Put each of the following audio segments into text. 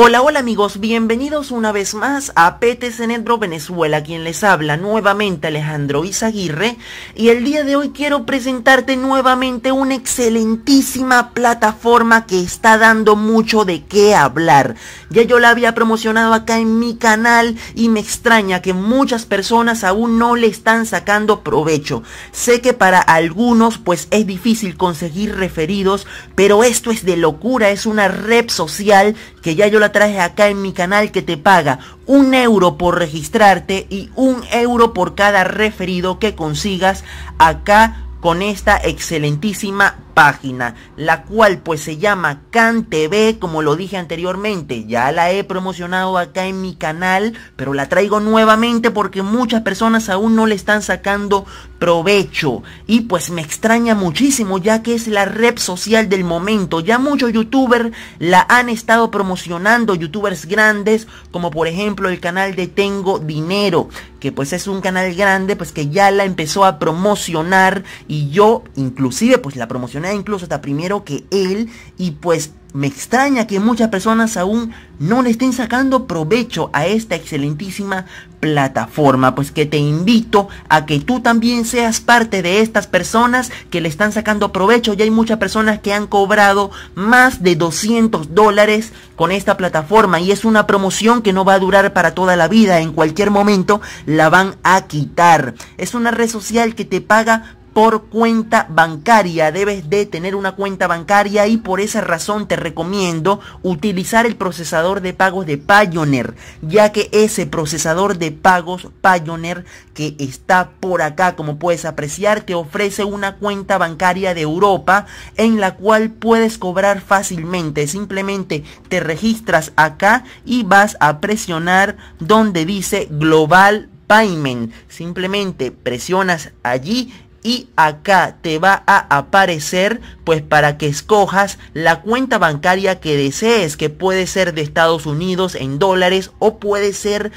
Hola, hola amigos, bienvenidos una vez más a PTC Venezuela, quien les habla nuevamente Alejandro Izaguirre y el día de hoy quiero presentarte nuevamente una excelentísima plataforma que está dando mucho de qué hablar. Ya yo la había promocionado acá en mi canal y me extraña que muchas personas aún no le están sacando provecho. Sé que para algunos pues es difícil conseguir referidos, pero esto es de locura, es una red social que ya yo la traje acá en mi canal que te paga un euro por registrarte y un euro por cada referido que consigas acá con esta excelentísima página, la cual pues se llama TV, como lo dije anteriormente, ya la he promocionado acá en mi canal, pero la traigo nuevamente porque muchas personas aún no le están sacando provecho. Y pues me extraña muchísimo ya que es la red social del momento, ya muchos youtubers la han estado promocionando, youtubers grandes, como por ejemplo el canal de Tengo Dinero, que pues es un canal grande, pues que ya la empezó a promocionar y yo inclusive pues la promocioné incluso hasta primero que él y pues me extraña que muchas personas aún no le estén sacando provecho a esta excelentísima plataforma, pues que te invito a que tú también seas parte de estas personas que le están sacando provecho. Ya hay muchas personas que han cobrado más de 200 dólares con esta plataforma y es una promoción que no va a durar para toda la vida. En cualquier momento la van a quitar. Es una red social que te paga por cuenta bancaria. Debes de tener una cuenta bancaria y por esa razón te recomiendo utilizar el procesador de pagos de Payoneer, ya que ese procesador de pagos Payoneer que está por acá, como puedes apreciar, te ofrece una cuenta bancaria de Europa en la cual puedes cobrar fácilmente. Simplemente te registras acá y vas a presionar donde dice Global Payment. Simplemente presionas allí y acá te va a aparecer pues para que escojas la cuenta bancaria que desees, que puede ser de Estados Unidos en dólares o puede ser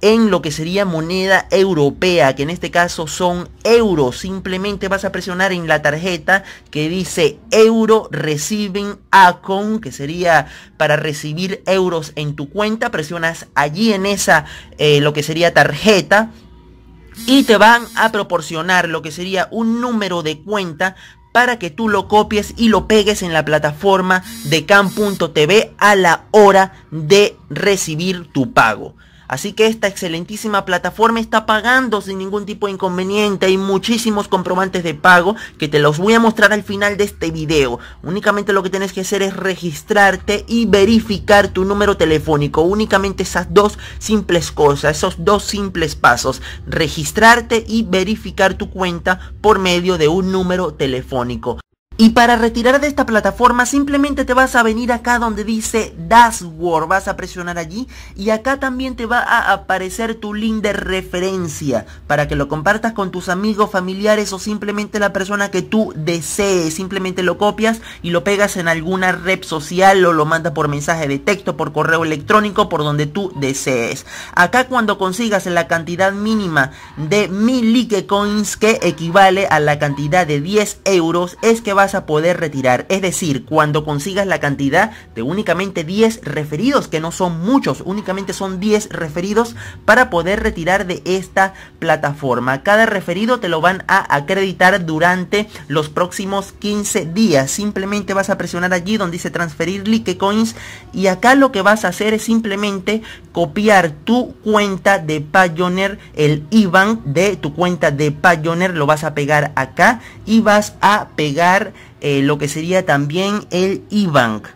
en lo que sería moneda europea, que en este caso son euros. Simplemente vas a presionar en la tarjeta que dice euro receiving account, que sería para recibir euros en tu cuenta. Presionas allí en esa, eh, lo que sería tarjeta y te van a proporcionar lo que sería un número de cuenta para que tú lo copies y lo pegues en la plataforma de cam.tv a la hora de recibir tu pago. Así que esta excelentísima plataforma está pagando sin ningún tipo de inconveniente. Hay muchísimos comprobantes de pago que te los voy a mostrar al final de este video. Únicamente lo que tienes que hacer es registrarte y verificar tu número telefónico. Únicamente esas dos simples cosas, esos dos simples pasos. Registrarte y verificar tu cuenta por medio de un número telefónico. Y para retirar de esta plataforma simplemente te vas a venir acá donde dice Dashboard, vas a presionar allí y acá también te va a aparecer tu link de referencia para que lo compartas con tus amigos, familiares o simplemente la persona que tú desees. Simplemente lo copias y lo pegas en alguna red social o lo manda por mensaje de texto, por correo electrónico, por donde tú desees. Acá cuando consigas la cantidad mínima de mil like coins que equivale a la cantidad de 10 euros es que vas a poder retirar. Es decir, cuando consigas la cantidad de únicamente 10 referidos, que no son muchos, únicamente son 10 referidos para poder retirar de esta plataforma. Cada referido te lo van a acreditar durante los próximos 15 días. Simplemente vas a presionar allí donde dice transferir coins. y acá lo que vas a hacer es simplemente copiar tu cuenta de Payoneer, el IBAN de tu cuenta de Payoneer, lo vas a pegar acá y vas a pegar eh, lo que sería también el e-bank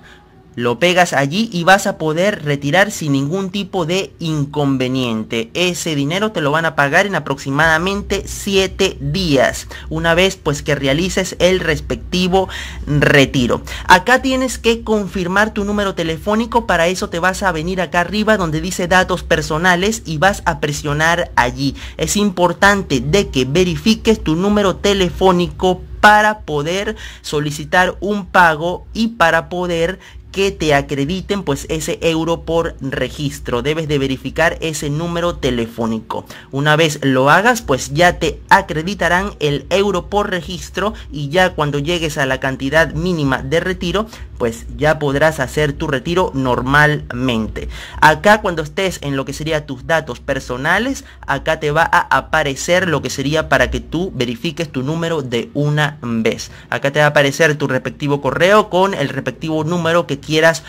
Lo pegas allí y vas a poder retirar sin ningún tipo de inconveniente. Ese dinero te lo van a pagar en aproximadamente 7 días. Una vez pues que realices el respectivo retiro. Acá tienes que confirmar tu número telefónico. Para eso te vas a venir acá arriba donde dice datos personales y vas a presionar allí. Es importante de que verifiques tu número telefónico para poder solicitar un pago y para poder que te acrediten pues ese euro por registro. Debes de verificar ese número telefónico. Una vez lo hagas pues ya te acreditarán el euro por registro y ya cuando llegues a la cantidad mínima de retiro pues ya podrás hacer tu retiro normalmente. Acá cuando estés en lo que sería tus datos personales, acá te va a aparecer lo que sería para que tú verifiques tu número de una vez. Acá te va a aparecer tu respectivo correo con el respectivo número que quieras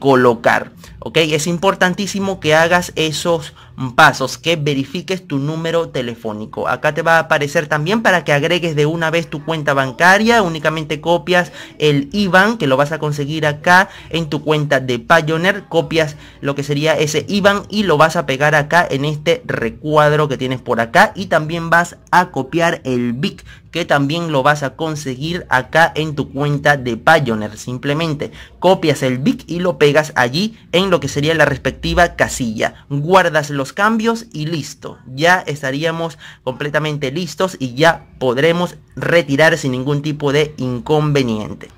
colocar. ¿ok? Es importantísimo que hagas esos pasos, que verifiques tu número telefónico. Acá te va a aparecer también para que agregues de una vez tu cuenta bancaria, únicamente copias el IBAN que lo vas a conseguir acá en tu cuenta de Payoneer, copias lo que sería ese IBAN y lo vas a pegar acá en este recuadro que tienes por acá y también vas a copiar el BIC que también lo vas a conseguir acá en tu cuenta de Payoneer. Simplemente copias el BIC y lo pegas allí en lo que sería la respectiva casilla. Guardas los cambios y listo. Ya estaríamos completamente listos y ya podremos retirar sin ningún tipo de inconveniente.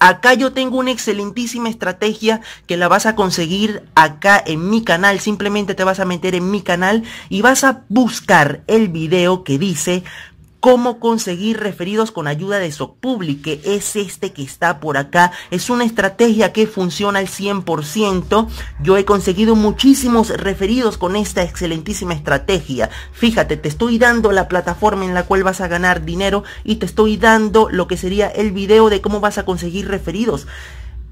Acá yo tengo una excelentísima estrategia que la vas a conseguir acá en mi canal. Simplemente te vas a meter en mi canal y vas a buscar el video que dice cómo conseguir referidos con ayuda de Public, que es este que está por acá. Es una estrategia que funciona al 100%. Yo he conseguido muchísimos referidos con esta excelentísima estrategia. Fíjate, te estoy dando la plataforma en la cual vas a ganar dinero y te estoy dando lo que sería el video de cómo vas a conseguir referidos.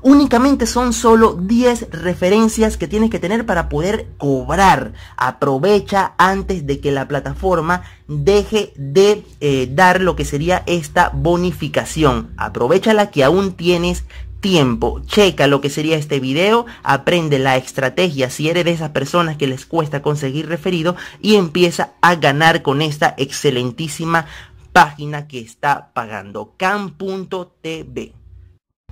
Únicamente son solo 10 referencias que tienes que tener para poder cobrar. Aprovecha antes de que la plataforma deje de eh, dar lo que sería esta bonificación. la que aún tienes tiempo. Checa lo que sería este video, aprende la estrategia si eres de esas personas que les cuesta conseguir referido y empieza a ganar con esta excelentísima página que está pagando cam.tv.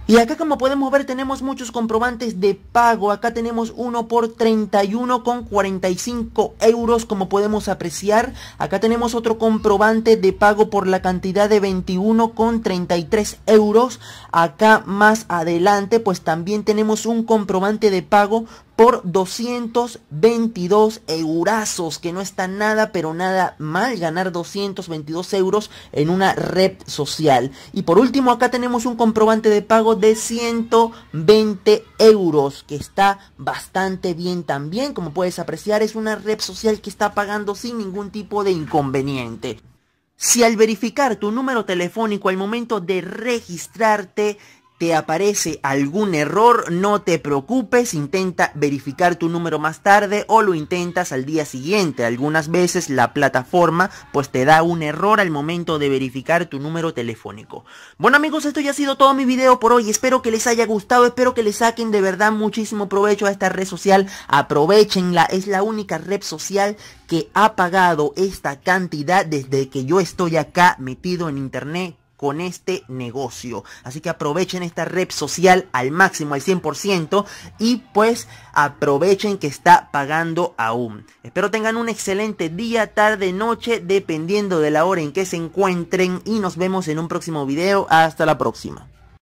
Y acá como podemos ver tenemos muchos comprobantes de pago. Acá tenemos uno por 31,45 euros como podemos apreciar. Acá tenemos otro comprobante de pago por la cantidad de 21,33 euros. Acá más adelante pues también tenemos un comprobante de pago por 222 eurazos, que no está nada, pero nada mal ganar 222 euros en una red social. Y por último, acá tenemos un comprobante de pago de 120 euros, que está bastante bien también. Como puedes apreciar, es una red social que está pagando sin ningún tipo de inconveniente. Si al verificar tu número telefónico al momento de registrarte aparece algún error, no te preocupes, intenta verificar tu número más tarde o lo intentas al día siguiente. Algunas veces la plataforma pues te da un error al momento de verificar tu número telefónico. Bueno amigos, esto ya ha sido todo mi video por hoy. Espero que les haya gustado, espero que les saquen de verdad muchísimo provecho a esta red social. Aprovechenla, es la única red social que ha pagado esta cantidad desde que yo estoy acá metido en internet con este negocio. Así que aprovechen esta red social al máximo, al 100%, y pues aprovechen que está pagando aún. Espero tengan un excelente día, tarde, noche, dependiendo de la hora en que se encuentren, y nos vemos en un próximo video. Hasta la próxima.